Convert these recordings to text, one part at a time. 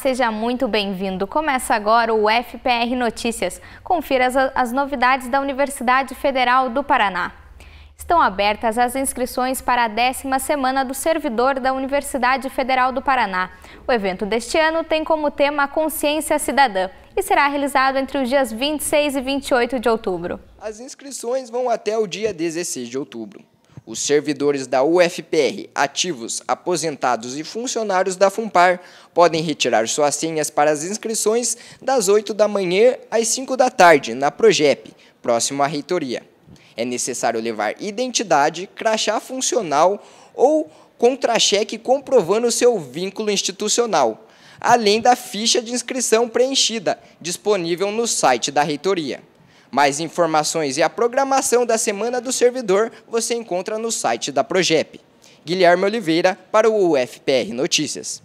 seja muito bem-vindo. Começa agora o FPR Notícias. Confira as, as novidades da Universidade Federal do Paraná. Estão abertas as inscrições para a décima semana do servidor da Universidade Federal do Paraná. O evento deste ano tem como tema a consciência cidadã e será realizado entre os dias 26 e 28 de outubro. As inscrições vão até o dia 16 de outubro. Os servidores da UFPR, ativos, aposentados e funcionários da FUNPAR podem retirar suas senhas para as inscrições das 8 da manhã às 5 da tarde na Progep, próximo à reitoria. É necessário levar identidade, crachá funcional ou contra-cheque comprovando seu vínculo institucional, além da ficha de inscrição preenchida, disponível no site da reitoria. Mais informações e a programação da Semana do Servidor você encontra no site da Progep. Guilherme Oliveira para o UFPR Notícias.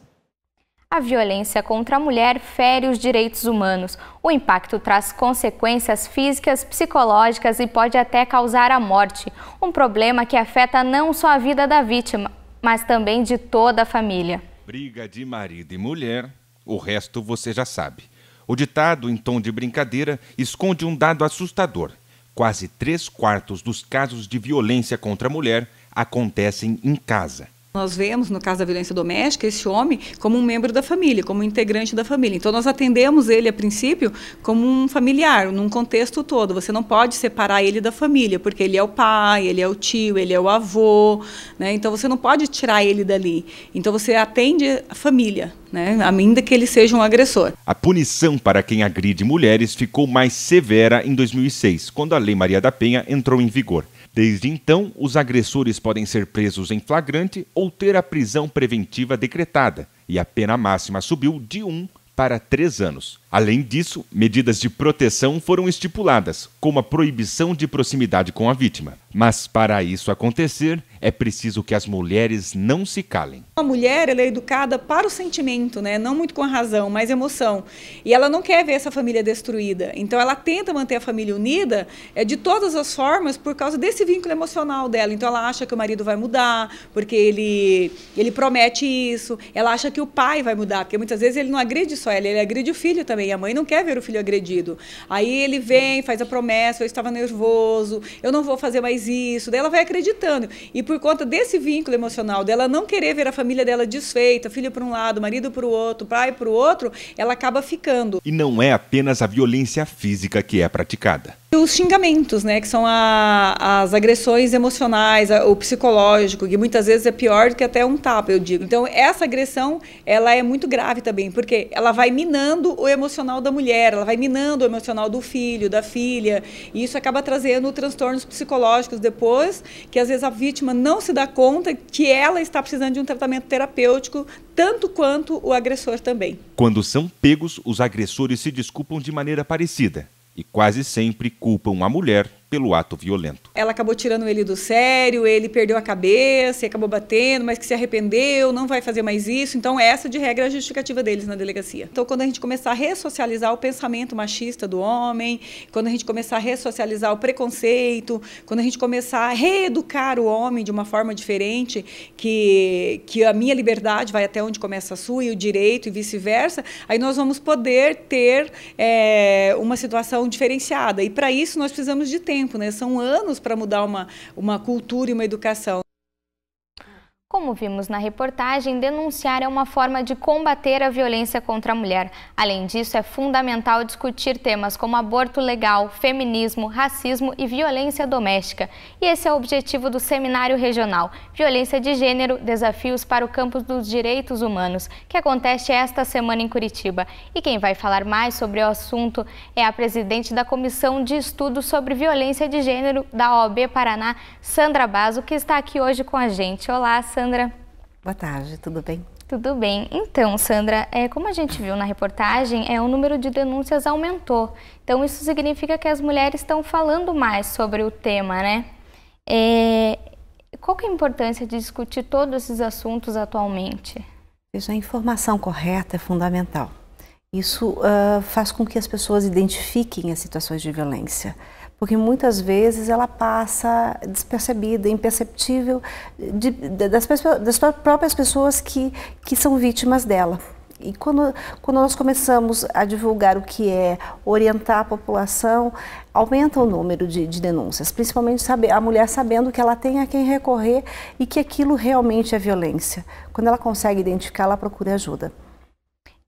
A violência contra a mulher fere os direitos humanos. O impacto traz consequências físicas, psicológicas e pode até causar a morte. Um problema que afeta não só a vida da vítima, mas também de toda a família. Briga de marido e mulher, o resto você já sabe. O ditado, em tom de brincadeira, esconde um dado assustador. Quase três quartos dos casos de violência contra a mulher acontecem em casa. Nós vemos, no caso da violência doméstica, esse homem como um membro da família, como um integrante da família. Então, nós atendemos ele, a princípio, como um familiar, num contexto todo. Você não pode separar ele da família, porque ele é o pai, ele é o tio, ele é o avô. Né? Então, você não pode tirar ele dali. Então, você atende a família, né? ainda que ele seja um agressor. A punição para quem agride mulheres ficou mais severa em 2006, quando a Lei Maria da Penha entrou em vigor. Desde então, os agressores podem ser presos em flagrante ou ter a prisão preventiva decretada, e a pena máxima subiu de um para três anos. Além disso, medidas de proteção foram estipuladas, como a proibição de proximidade com a vítima. Mas para isso acontecer, é preciso que as mulheres não se calem. A mulher é educada para o sentimento, né? não muito com a razão, mas emoção. E ela não quer ver essa família destruída. Então ela tenta manter a família unida é, de todas as formas por causa desse vínculo emocional dela. Então ela acha que o marido vai mudar, porque ele, ele promete isso. Ela acha que o pai vai mudar, porque muitas vezes ele não agride só ela, ele agride o filho também também. A mãe não quer ver o filho agredido. Aí ele vem, faz a promessa, eu estava nervoso, eu não vou fazer mais isso. Daí ela vai acreditando. E por conta desse vínculo emocional, dela não querer ver a família dela desfeita, filho para um lado, marido para o outro, pai para o outro, ela acaba ficando. E não é apenas a violência física que é praticada. Os xingamentos, né, que são a, as agressões emocionais, a, o psicológico, que muitas vezes é pior do que até um tapa, eu digo. Então, essa agressão, ela é muito grave também, porque ela vai minando o emocional da mulher, ela vai minando o emocional do filho, da filha, e isso acaba trazendo transtornos psicológicos depois, que às vezes a vítima não se dá conta que ela está precisando de um tratamento terapêutico, tanto quanto o agressor também. Quando são pegos, os agressores se desculpam de maneira parecida e quase sempre culpam a mulher pelo ato violento. Ela acabou tirando ele do sério, ele perdeu a cabeça, acabou batendo, mas que se arrependeu, não vai fazer mais isso. Então, essa de regra é a justificativa deles na delegacia. Então, quando a gente começar a ressocializar o pensamento machista do homem, quando a gente começar a ressocializar o preconceito, quando a gente começar a reeducar o homem de uma forma diferente, que, que a minha liberdade vai até onde começa a sua e o direito e vice-versa, aí nós vamos poder ter é, uma situação diferenciada. E para isso nós precisamos de tempo tempo, né? São anos para mudar uma, uma cultura e uma educação. Como vimos na reportagem, denunciar é uma forma de combater a violência contra a mulher. Além disso, é fundamental discutir temas como aborto legal, feminismo, racismo e violência doméstica. E esse é o objetivo do Seminário Regional Violência de Gênero Desafios para o Campo dos Direitos Humanos, que acontece esta semana em Curitiba. E quem vai falar mais sobre o assunto é a presidente da Comissão de Estudos sobre Violência de Gênero da OAB Paraná, Sandra Basso, que está aqui hoje com a gente. Olá, Sandra. Sandra. Boa tarde, tudo bem? Tudo bem. Então, Sandra, é, como a gente viu na reportagem, é, o número de denúncias aumentou. Então, isso significa que as mulheres estão falando mais sobre o tema, né? É, qual que é a importância de discutir todos esses assuntos atualmente? Veja, a informação correta é fundamental. Isso uh, faz com que as pessoas identifiquem as situações de violência porque muitas vezes ela passa despercebida, imperceptível de, de, das, das próprias pessoas que, que são vítimas dela. E quando, quando nós começamos a divulgar o que é, orientar a população, aumenta o número de, de denúncias, principalmente saber, a mulher sabendo que ela tem a quem recorrer e que aquilo realmente é violência. Quando ela consegue identificar, ela procura ajuda.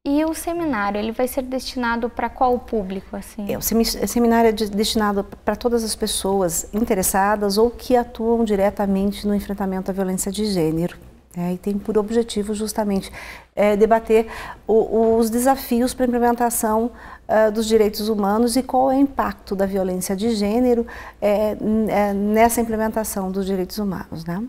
E o seminário, ele vai ser destinado para qual público? Assim? É, o é, seminário é destinado para todas as pessoas interessadas ou que atuam diretamente no enfrentamento à violência de gênero. É, e tem por objetivo justamente é, debater o, os desafios para a implementação uh, dos direitos humanos e qual é o impacto da violência de gênero é, é nessa implementação dos direitos humanos. Né?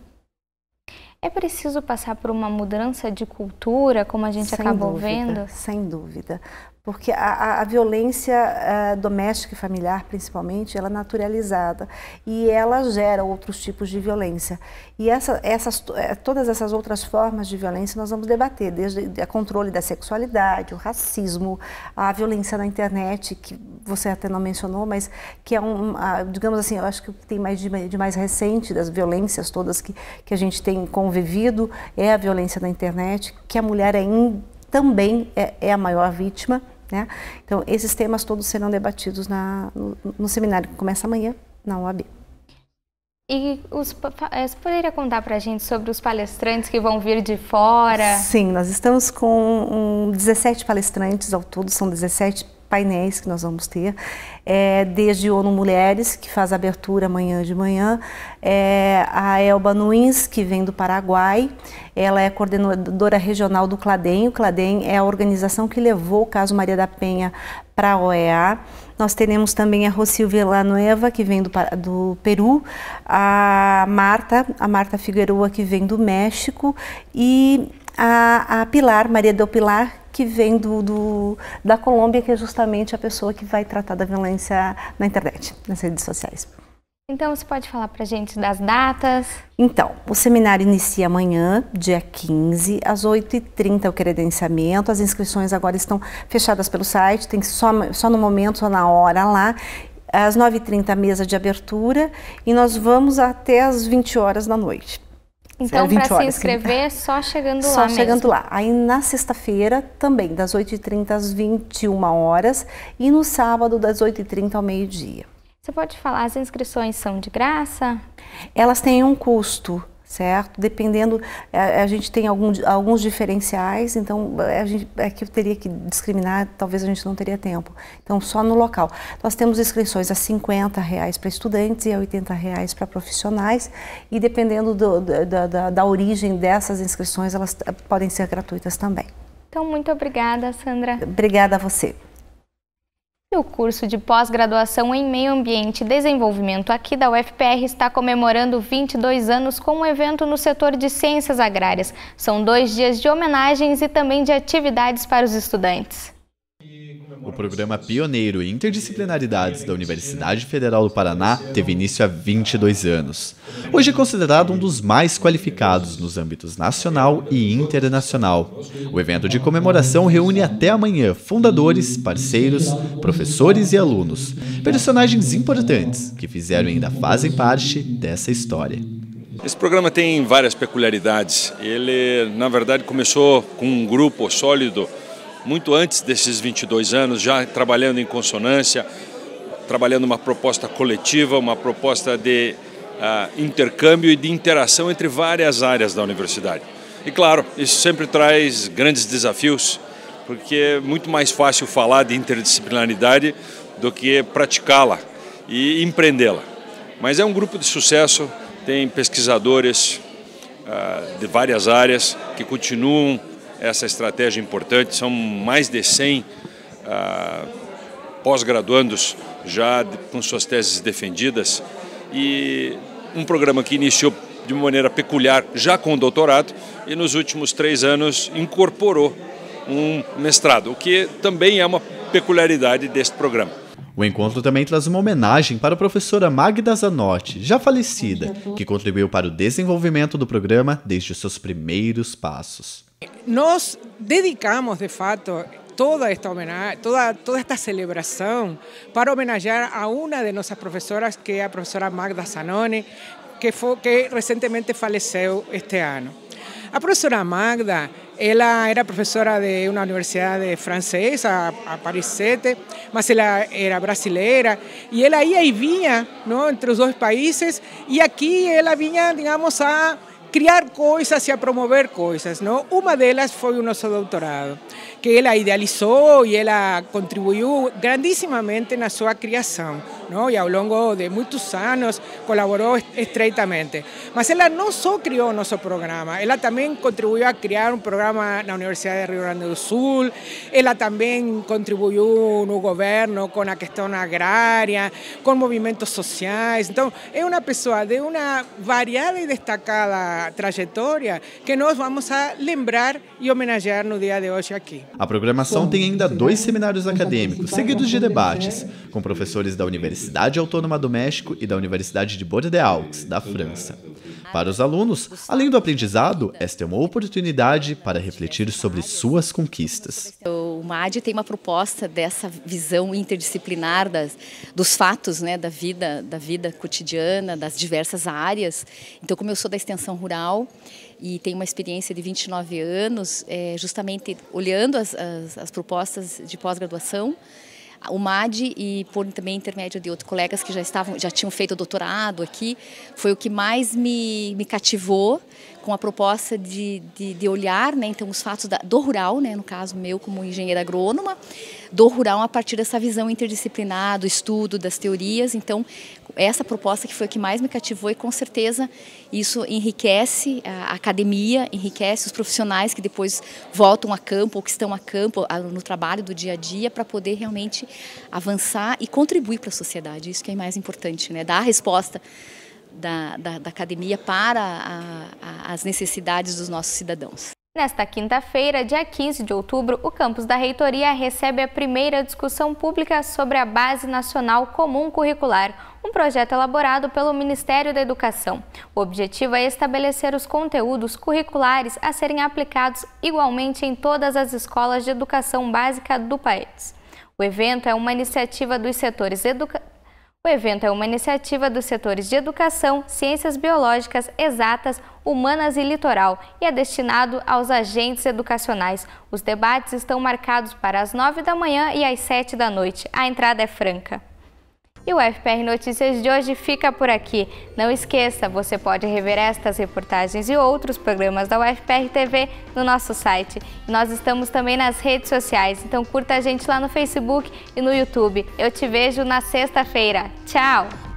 É preciso passar por uma mudança de cultura, como a gente sem acabou dúvida, vendo? Sem dúvida porque a, a violência eh, doméstica e familiar, principalmente, ela é naturalizada e ela gera outros tipos de violência. E essa, essas, eh, todas essas outras formas de violência nós vamos debater, desde o controle da sexualidade, o racismo, a violência na internet, que você até não mencionou, mas que é um, digamos assim, eu acho que tem mais de, de, mais recente das violências todas que, que a gente tem convivido, é a violência na internet, que a mulher é também é, é a maior vítima. Né? Então, esses temas todos serão debatidos na, no, no seminário que começa amanhã na UAB. E os, eh, você poderia contar para a gente sobre os palestrantes que vão vir de fora? Sim, nós estamos com um, 17 palestrantes ao todo, são 17 painéis que nós vamos ter, é, desde ONU Mulheres, que faz abertura amanhã de manhã, é, a Elba Nuins, que vem do Paraguai, ela é coordenadora regional do CLADEM, o CLADEM é a organização que levou o caso Maria da Penha para a OEA. Nós teremos também a Rocílvia Villanueva, que vem do, do, Peru, a Marta, a Marta Figueroa, que vem do México, e a, a Pilar, Maria do Pilar, que vem do, do, da Colômbia, que é justamente a pessoa que vai tratar da violência na internet, nas redes sociais. Então, você pode falar para gente das datas? Então, o seminário inicia amanhã, dia 15, às 8h30 o credenciamento. As inscrições agora estão fechadas pelo site, tem só, só no momento, só na hora lá. Às 9h30 a mesa de abertura e nós vamos até às 20 horas da noite. Então, para se inscrever, assim. só chegando só lá. Só chegando mesmo. lá. Aí na sexta-feira, também, das 8h30 às 21 horas, e no sábado, das 8h30 ao meio-dia. Você pode falar, as inscrições são de graça? Elas têm um custo certo? Dependendo, a, é, a gente tem algum, alguns diferenciais, então é, a gente, é que eu teria que discriminar, talvez a gente não teria tempo. Então, só no local. Nós temos inscrições a 50 reais para estudantes e a 80 reais para profissionais, e dependendo do, da, da, da origem dessas inscrições, elas eh, podem ser gratuitas também. Então, muito obrigada, Sandra. Obrigada a você. E o curso de pós-graduação em Meio Ambiente e Desenvolvimento aqui da UFPR está comemorando 22 anos com um evento no setor de ciências agrárias. São dois dias de homenagens e também de atividades para os estudantes. O programa pioneiro em interdisciplinaridades da Universidade Federal do Paraná teve início há 22 anos. Hoje é considerado um dos mais qualificados nos âmbitos nacional e internacional. O evento de comemoração reúne até amanhã fundadores, parceiros, professores e alunos, personagens importantes que fizeram e ainda fazem parte dessa história. Esse programa tem várias peculiaridades. Ele, na verdade, começou com um grupo sólido muito antes desses 22 anos, já trabalhando em consonância, trabalhando uma proposta coletiva, uma proposta de uh, intercâmbio e de interação entre várias áreas da universidade. E claro, isso sempre traz grandes desafios, porque é muito mais fácil falar de interdisciplinaridade do que praticá-la e empreendê-la. Mas é um grupo de sucesso, tem pesquisadores uh, de várias áreas que continuam essa estratégia importante. São mais de 100 ah, pós-graduandos já com suas teses defendidas e um programa que iniciou de uma maneira peculiar já com o doutorado e nos últimos três anos incorporou um mestrado, o que também é uma peculiaridade deste programa. O encontro também traz uma homenagem para a professora Magda Zanotti, já falecida, que contribuiu para o desenvolvimento do programa desde os seus primeiros passos. Nós dedicamos, de fato, toda esta homenagem, toda, toda esta celebração para homenagear a uma de nossas professoras, que é a professora Magda Zanoni, que, foi, que recentemente faleceu este ano. La ah, profesora Magda, ella era profesora de universidad universidad francesa, a Paris 7, mas ella era brasileira y ella iba y vinha entre los dos países y aquí ella venía, digamos, a crear cosas y a promover cosas. Una Una ellas fue nuestro doctorado. doctorado que él idealizó y ella contribuyó grandísimamente en na creación, criação, y y ao longo de muchos años colaboró estreitamente. Mas ella no só criou nuestro programa, ella también contribuyó a crear un programa en la Universidad de Río Grande do Sul, también contribuyó en no gobierno con la cuestión agraria, con movimientos sociales. Entonces, es una persona de una variada y destacada trayectoria que nos vamos a lembrar homenajear en no día de hoy aquí. A programação tem ainda dois seminários acadêmicos, seguidos de debates, é. com professores da Universidade Autônoma do México e da Universidade de Bordeaux, da França. Para os alunos, além do aprendizado, esta é uma oportunidade para refletir sobre suas conquistas o MAD tem uma proposta dessa visão interdisciplinar das, dos fatos né, da, vida, da vida cotidiana, das diversas áreas. Então, como eu sou da extensão rural e tenho uma experiência de 29 anos, é, justamente olhando as, as, as propostas de pós-graduação, o MAD e por também intermédio de outros colegas que já estavam, já tinham feito doutorado aqui, foi o que mais me, me cativou com a proposta de, de, de olhar, né, então os fatos da, do rural, né, no caso meu como engenheira agrônoma, do rural a partir dessa visão interdisciplinar, do estudo, das teorias. Então, essa proposta que foi a que mais me cativou e com certeza isso enriquece a academia, enriquece os profissionais que depois voltam a campo ou que estão a campo no trabalho do dia a dia para poder realmente avançar e contribuir para a sociedade. Isso que é mais importante, né? Dar a resposta da, da, da academia para a, a, as necessidades dos nossos cidadãos. Nesta quinta-feira, dia 15 de outubro, o campus da Reitoria recebe a primeira discussão pública sobre a Base Nacional Comum Curricular, um projeto elaborado pelo Ministério da Educação. O objetivo é estabelecer os conteúdos curriculares a serem aplicados igualmente em todas as escolas de educação básica do país. O evento é uma iniciativa dos setores educativos o evento é uma iniciativa dos setores de educação, ciências biológicas, exatas, humanas e litoral e é destinado aos agentes educacionais. Os debates estão marcados para as 9 da manhã e às 7 da noite. A entrada é franca. E o FPR Notícias de hoje fica por aqui. Não esqueça, você pode rever estas reportagens e outros programas da UFPR TV no nosso site. nós estamos também nas redes sociais, então curta a gente lá no Facebook e no YouTube. Eu te vejo na sexta-feira. Tchau!